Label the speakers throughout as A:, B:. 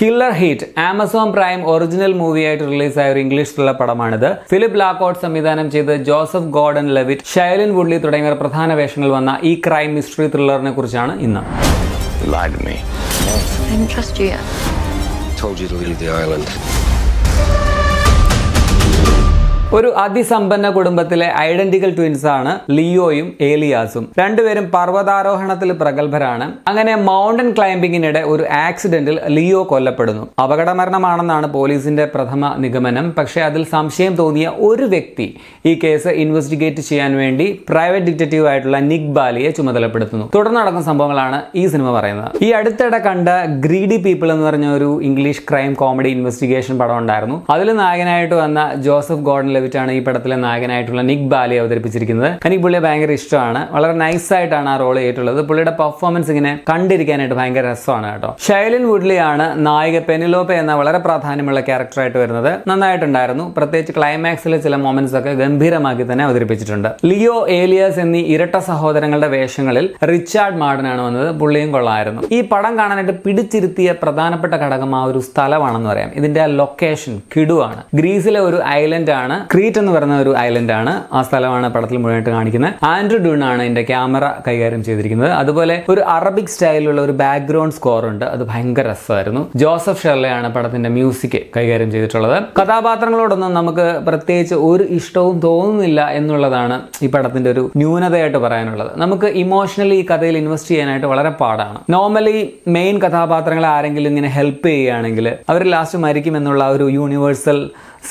A: Killer heat Amazon prime original മൂവിയായിട്ട് റിലീസായ ഒരു ഇംഗ്ലീഷിലുള്ള പടമാണിത് ഫിലിപ്പ് ലാക്കോട്ട് സംവിധാനം ചെയ്ത് Joseph Gordon Levitt Shailene Woodley തുടങ്ങിയവർ പ്രധാന വേഷങ്ങളിൽ വന്ന ഈ ക്രൈം മിസ്റ്ററി ത്രില്ലറിനെ കുറിച്ചാണ് ഇന്ന് Told you to leave the island. ഒരു അതിസമ്പന്ന കുടുംബത്തിലെ ഐഡന്റിക്കൽ ട്വിൻസ് ആണ് ലിയോയും ഏലിയാസും രണ്ടുപേരും പർവ്വതാരോഹണത്തിൽ പ്രഗത്ഭരാണ് അങ്ങനെ മൗണ്ടൻ ക്ലൈംബിങ്ങിനിടെ ഒരു ആക്സിഡന്റിൽ ലിയോ കൊല്ലപ്പെടുന്നു മരണമാണെന്നാണ് പോലീസിന്റെ പ്രഥമ നിഗമനം പക്ഷേ അതിൽ സംശയം തോന്നിയ ഒരു വ്യക്തി ഈ കേസ് ഇൻവെസ്റ്റിഗേറ്റ് ചെയ്യാൻ വേണ്ടി പ്രൈവറ്റ് ഡിറ്റക്റ്റീവ് ആയിട്ടുള്ള നിക് ബാലിയെ ചുമതലപ്പെടുത്തുന്നു തുടർന്നടക്കുന്ന സംഭവങ്ങളാണ് ഈ സിനിമ പറയുന്നത് ഈ അടുത്തിടെ കണ്ട ഗ്രീഡി പീപ്പിൾ എന്ന് പറഞ്ഞ ഒരു ഇംഗ്ലീഷ് ക്രൈം കോമഡി ഇൻവെസ്റ്റിഗേഷൻ പടം ഉണ്ടായിരുന്നു അതിൽ നായകനായിട്ട് വന്ന ജോസഫ് ഗോർഡൻ ലെവിറ്റാണ് ഈ പടത്തിലെ നായകനായിട്ടുള്ള നിക് ബാലി അവതരിപ്പിച്ചിരിക്കുന്നത് എനിക്ക് പുള്ളിയെ ഭയങ്കര ഇഷ്ടമാണ് വളരെ നൈസ് ആയിട്ടാണ് ആ റോൾ ചെയ്തിട്ടുള്ളത് പുള്ളിയുടെ പെർഫോമൻസ് ഇങ്ങനെ കണ്ടിരിക്കാനായിട്ട് ഭയങ്കര രസമാണ് കേട്ടോ ഷൈലിൻ വുഡ്ലിയാണ് നായിക പെനിലോപ്പ എന്ന വളരെ പ്രാധാന്യമുള്ള ക്യാരക്ടറായിട്ട് വരുന്നത് നന്നായിട്ടുണ്ടായിരുന്നു പ്രത്യേകിച്ച് ക്ലൈമാക്സിലെ ചില മൊമെന്റ്സ് ഒക്കെ ഗംഭീരമാക്കി തന്നെ അവതരിപ്പിച്ചിട്ടുണ്ട് ലിയോ ഏലിയസ് എന്നീ ഇരട്ട സഹോദരങ്ങളുടെ വേഷങ്ങളിൽ റിച്ചാർഡ് മാർഡനാണ് വന്നത് പുള്ളിയും കൊള്ളായിരുന്നു ഈ പടം കാണാനായിട്ട് പിടിച്ചിരുത്തിയ പ്രധാനപ്പെട്ട ഘടകം ആ ഒരു സ്ഥലമാണെന്ന് പറയാം ഇതിന്റെ ലൊക്കേഷൻ കിടുവാണ് ഗ്രീസിലെ ഒരു ഐലൻഡ് ആണ് ക്രീറ്റ് എന്ന് പറയുന്ന ഒരു ഐലൻഡ് ആണ് ആ സ്ഥലമാണ് പടത്തിൽ മുഴുവനായിട്ട് കാണിക്കുന്നത് ആൻഡ്രൂ ഡൂൺ ആണ് ഇതിന്റെ ക്യാമറ കൈകാര്യം ചെയ്തിരിക്കുന്നത് അതുപോലെ ഒരു അറബിക് സ്റ്റൈലിലുള്ള ഒരു ബാക്ക്ഗ്രൗണ്ട് സ്കോർ ഉണ്ട് അത് ഭയങ്കര രസമായിരുന്നു ജോസഫ് ഷെർലയാണ് പടത്തിന്റെ മ്യൂസിക് കൈകാര്യം ചെയ്തിട്ടുള്ളത് കഥാപാത്രങ്ങളോടൊന്നും നമുക്ക് പ്രത്യേകിച്ച് ഒരു ഇഷ്ടവും തോന്നുന്നില്ല എന്നുള്ളതാണ് ഈ പടത്തിന്റെ ഒരു ന്യൂനതയായിട്ട് പറയാനുള്ളത് നമുക്ക് ഇമോഷണലി ഈ കഥയിൽ ഇൻവെസ്റ്റ് ചെയ്യാനായിട്ട് വളരെ പാടാണ് നോർമലി മെയിൻ കഥാപാത്രങ്ങളെ ആരെങ്കിലും ഇങ്ങനെ ഹെൽപ്പ് ചെയ്യുകയാണെങ്കിൽ അവർ ലാസ്റ്റ് മരിക്കും എന്നുള്ള ഒരു യൂണിവേഴ്സൽ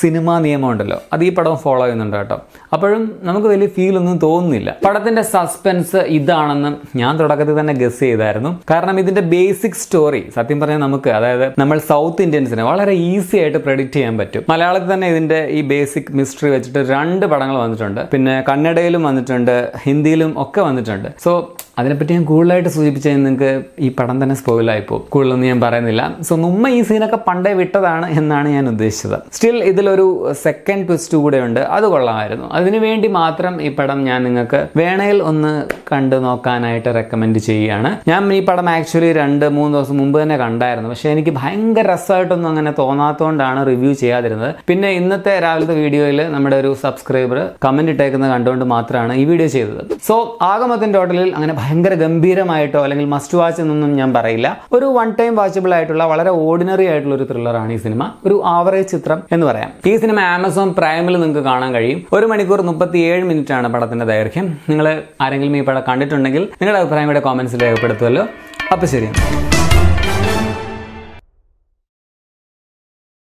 A: സിനിമാ നിയമം ഉണ്ടല്ലോ അത് ഈ പടം ഫോളോ ചെയ്യുന്നുണ്ട് കേട്ടോ അപ്പോഴും നമുക്ക് വലിയ ഫീൽ ഒന്നും തോന്നുന്നില്ല പടത്തിന്റെ സസ്പെൻസ് ഇതാണെന്ന് ഞാൻ തുടക്കത്തിൽ തന്നെ ഗസ് ചെയ്തായിരുന്നു കാരണം ഇതിന്റെ ബേസിക് സ്റ്റോറി സത്യം പറഞ്ഞാൽ നമുക്ക് അതായത് നമ്മൾ സൗത്ത് ഇന്ത്യൻസിനെ വളരെ ഈസി ആയിട്ട് പ്രെഡിക്റ്റ് ചെയ്യാൻ പറ്റും മലയാളത്തിൽ തന്നെ ഇതിന്റെ ഈ ബേസിക് മിസ്റ്ററി വെച്ചിട്ട് രണ്ട് പടങ്ങൾ വന്നിട്ടുണ്ട് പിന്നെ കന്നഡയിലും വന്നിട്ടുണ്ട് ഹിന്ദിയിലും ഒക്കെ വന്നിട്ടുണ്ട് സോ അതിനെപ്പറ്റി ഞാൻ കൂടുതലായിട്ട് സൂചിപ്പിച്ച നിങ്ങൾക്ക് ഈ പടം തന്നെ സ്പോയിലായിപ്പോ കൂടുതലൊന്നും ഞാൻ പറയുന്നില്ല സോ നുമ്മ ഈ സീനൊക്കെ പണ്ടേ വിട്ടതാണ് എന്നാണ് ഞാൻ ഉദ്ദേശിച്ചത് സ്റ്റിൽ ഇതിലൊരു സെക്കൻഡ് ട്വിസ്റ്റ് കൂടെ ഉണ്ട് അത് കൊള്ളാമായിരുന്നു അതിനുവേണ്ടി മാത്രം ഈ പടം ഞാൻ നിങ്ങൾക്ക് വേണേൽ ഒന്ന് കണ്ടു നോക്കാനായിട്ട് റെക്കമെൻഡ് ചെയ്യുകയാണ് ഞാൻ ഈ പടം ആക്ച്വലി രണ്ട് മൂന്ന് ദിവസം മുമ്പ് തന്നെ കണ്ടായിരുന്നു പക്ഷേ എനിക്ക് ഭയങ്കര രസമായിട്ടൊന്നും അങ്ങനെ തോന്നാത്തതുകൊണ്ടാണ് റിവ്യൂ ചെയ്യാതിരുന്നത് പിന്നെ ഇന്നത്തെ രാവിലത്തെ വീഡിയോയിൽ നമ്മുടെ ഒരു സബ്സ്ക്രൈബർ കമൻറ്റ് ഇട്ടേക്കുന്നത് കണ്ടുകൊണ്ട് മാത്രമാണ് ഈ വീഡിയോ ചെയ്തത് സോ ആകെ ടോട്ടലിൽ അങ്ങനെ ഭയങ്കര ഗംഭീരമായിട്ടോ അല്ലെങ്കിൽ മസ്റ്റ് വാച്ച് എന്നൊന്നും ഞാൻ പറയില്ല ഒരു വൺ ടൈം വാച്ചബിൾ ആയിട്ടുള്ള വളരെ ഓർഡിനറി ആയിട്ടുള്ള ഒരു ആണ് ഈ സിനിമ ഒരു ആവറേജ് ചിത്രം എന്ന് പറയാം ഈ സിനിമ ആമസോൺ പ്രൈമിൽ നിങ്ങൾക്ക് കാണാൻ കഴിയും ഒരു മണിക്കൂർ മുപ്പത്തിയേഴ് മിനിറ്റ് ആണ് പടത്തിന്റെ ദൈർഘ്യം നിങ്ങൾ ആരെങ്കിലും ഈ പടം കണ്ടിട്ടുണ്ടെങ്കിൽ നിങ്ങളുടെ അഭിപ്രായം ഇവിടെ കോമെന്റ്സിൽ രേഖപ്പെടുത്തുമല്ലോ അപ്പോൾ ശരി